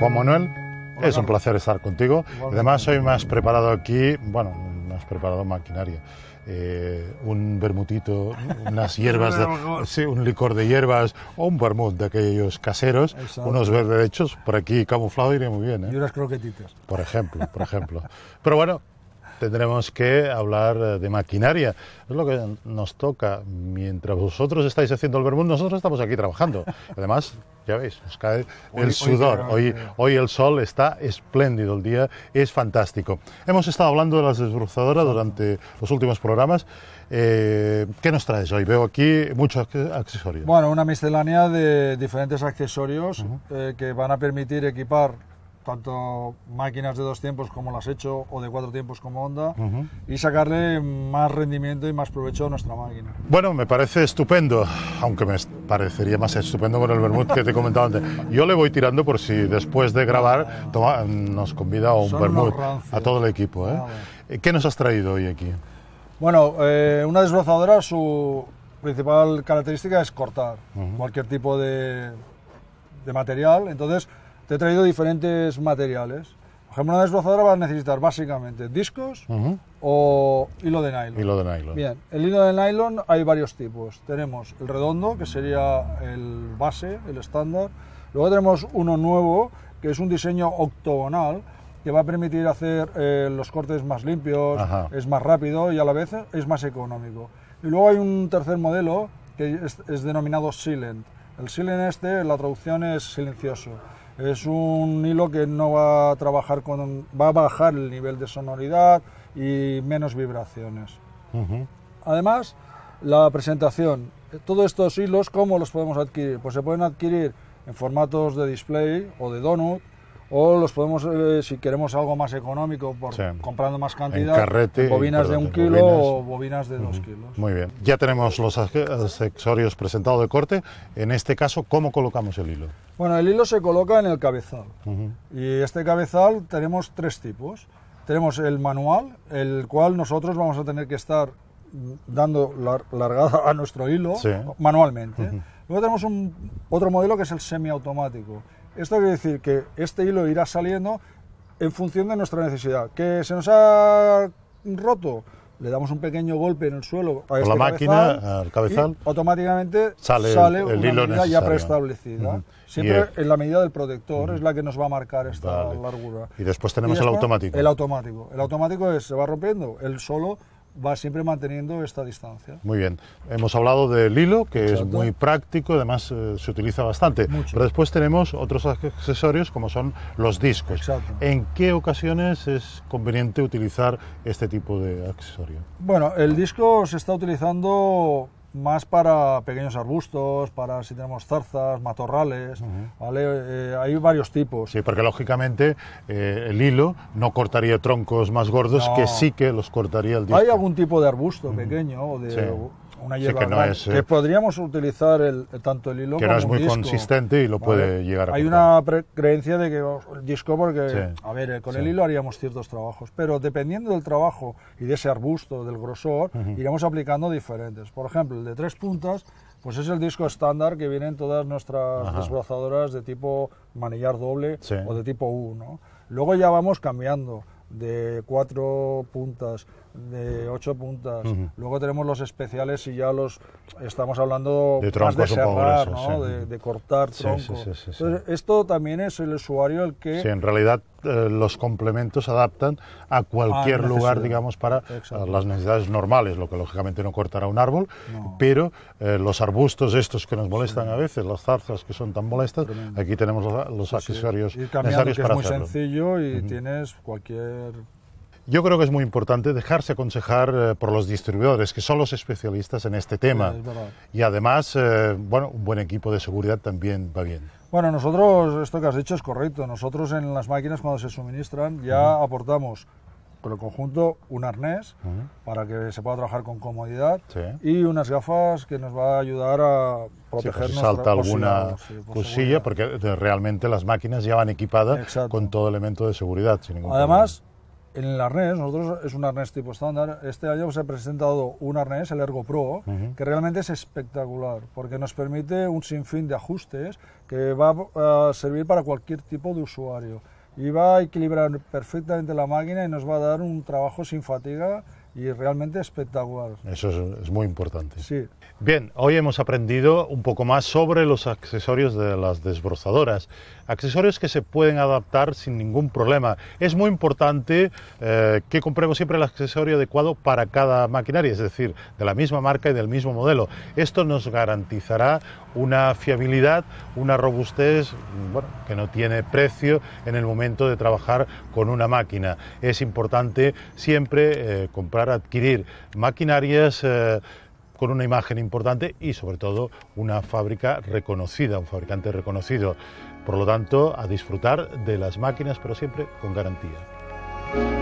Juan Manuel, es un placer estar contigo. Además, hoy me has preparado aquí, bueno, me has preparado maquinaria. Eh, un vermutito, unas hierbas, de, sí, un licor de hierbas o un vermut de aquellos caseros, unos verderechos, por aquí camuflado iría muy bien. ¿eh? Y unas croquetitas. Por ejemplo, por ejemplo. Pero bueno, tendremos que hablar eh, de maquinaria. Es lo que nos toca. Mientras vosotros estáis haciendo el vermut, nosotros estamos aquí trabajando. Además, ya veis, os cae el sudor. Hoy, eh. hoy, el sol está espléndido, el día es fantástico. Hemos estado hablando de las desbruzadoras durante los últimos programas. Eh, ¿Qué nos traes hoy? Veo aquí muchos accesorios. Bueno, una miscelánea de diferentes accesorios que van a permitir equipar tanto máquinas de dos tiempos como las he hecho o de cuatro tiempos como Honda y sacarle más rendimiento y más provecho a nuestra máquina. Bueno, me parece estupendo, aunque me parecería más estupendo con el vermut que te he comentado antes. Yo le voy tirando por si después de grabar nos convida a un vermut a todo el equipo. ¿eh? Ah, eh, ¿Qué nos has traído hoy aquí? Bueno, eh, una desbrozadora su principal característica es cortar cualquier tipo de, de material, entonces te he traído diferentes materiales. Por ejemplo, una desbrozadora vas a necesitar básicamente discos o hilo de nylon. Hilo de nylon. Bien, el hilo de nylon hay varios tipos. Tenemos el redondo, que sería el base, el estándar. Luego tenemos uno nuevo, que es un diseño octogonal, que va a permitir hacer eh, los cortes más limpios, es más rápido y a la vez es más económico. Y luego hay un tercer modelo que es, es denominado silent. El silent este, la traducción es silencioso es un hilo que no va a trabajar con. va a bajar el nivel de sonoridad y menos vibraciones. Además, la presentación. Todos estos hilos, ¿cómo los podemos adquirir? Pues se pueden adquirir en formatos de display o de donut, o los podemos, eh, si queremos algo más económico, por, comprando más cantidad, bobinas de un kilo o bobinas de dos kilos. Muy bien, ya tenemos los accesorios presentados de corte. En este caso, ¿cómo colocamos el hilo? Bueno, el hilo se coloca en el cabezal. Y este cabezal tenemos tres tipos. Tenemos el manual, el cual nosotros vamos a tener que estar dando la largada a nuestro hilo manualmente. Luego tenemos un, otro modelo que es el semiautomático. Esto quiere decir que este hilo irá saliendo en función de nuestra necesidad. ¿Que se nos ha roto? le damos un pequeño golpe en el suelo a este la máquina, al cabezal, automáticamente sale, el, una hilo ya preestablecida. Siempre en la medida del protector es la que nos va a marcar esta largura. Y después tenemos el automático. El automático. El automático se va rompiendo, él solo va siempre manteniendo esta distancia. Muy bien. Hemos hablado del hilo, que es muy práctico, además eh, se utiliza bastante. Pero después tenemos otros accesorios como son los discos. Exacto. ¿En qué ocasiones es conveniente utilizar este tipo de accesorio? Bueno, el disco se está utilizando más para pequeños arbustos, para si tenemos zarzas, matorrales, ¿vale? Eh, hay varios tipos. Sí, porque lógicamente eh, el hilo no cortaría troncos más gordos que sí que los cortaría el disco. Hay algún tipo de arbusto pequeño o de, eh, que, podríamos utilizar el, tanto el hilo que no es muy consistente y lo puede llegar a Hay una creencia de que el disco, porque, a ver, eh, con el hilo haríamos ciertos trabajos, pero dependiendo del trabajo y de ese arbusto, del grosor, iremos aplicando diferentes. Por ejemplo, el de tres puntas, pues es el disco estándar que vienen todas nuestras desbrozadoras de tipo manillar doble o de tipo U, Luego ya vamos cambiando de cuatro puntas de ocho puntas. Luego tenemos los especiales y ya los estamos hablando de más de de, cortar troncos. esto también es el usuario el que... Sí, en realidad eh, los complementos adaptan a cualquier ah, lugar, digamos, para eh, las necesidades normales, lo que lógicamente no cortará un árbol, pero eh, los arbustos estos que nos molestan a veces, las zarzas que son tan molestas, aquí tenemos los, accesorios necesarios es muy sencillo y tienes cualquier yo creo que es muy importante dejarse aconsejar eh, por los distribuidores, que son los especialistas en este tema. y además, eh, bueno, un buen equipo de seguridad también va bien. Bueno, nosotros, esto que has dicho es correcto. Nosotros en las máquinas cuando se suministran ya aportamos con el conjunto un arnés para que se pueda trabajar con comodidad y unas gafas que nos va a ayudar a pues protegernos. Pues sí, si salta alguna cosilla, porque realmente las máquinas ya van equipadas con todo elemento de seguridad. Sin Además, en el arnés, nosotros es un arnés tipo estándar. Este año se ha presentado un arnés, el Ergo Pro, que realmente es espectacular porque nos permite un sinfín de ajustes que va a servir para cualquier tipo de usuario. Y va a equilibrar perfectamente la máquina y nos va a dar un trabajo sin fatiga y realmente espectacular. Eso es, muy importante. Sí. Bien, hoy hemos aprendido un poco más sobre los accesorios de las desbrozadoras. Accesorios que se pueden adaptar sin ningún problema. Es muy importante eh, que compremos siempre el accesorio adecuado para cada maquinaria, es decir, de la misma marca y del mismo modelo. Esto nos garantizará una fiabilidad, una robustez bueno, que no tiene precio en el momento de trabajar con una máquina. Es importante siempre eh, comprar adquirir maquinarias eh, con una imagen importante y sobre todo una fábrica reconocida, un fabricante reconocido. Por lo tanto, a disfrutar de las máquinas, pero siempre con garantía.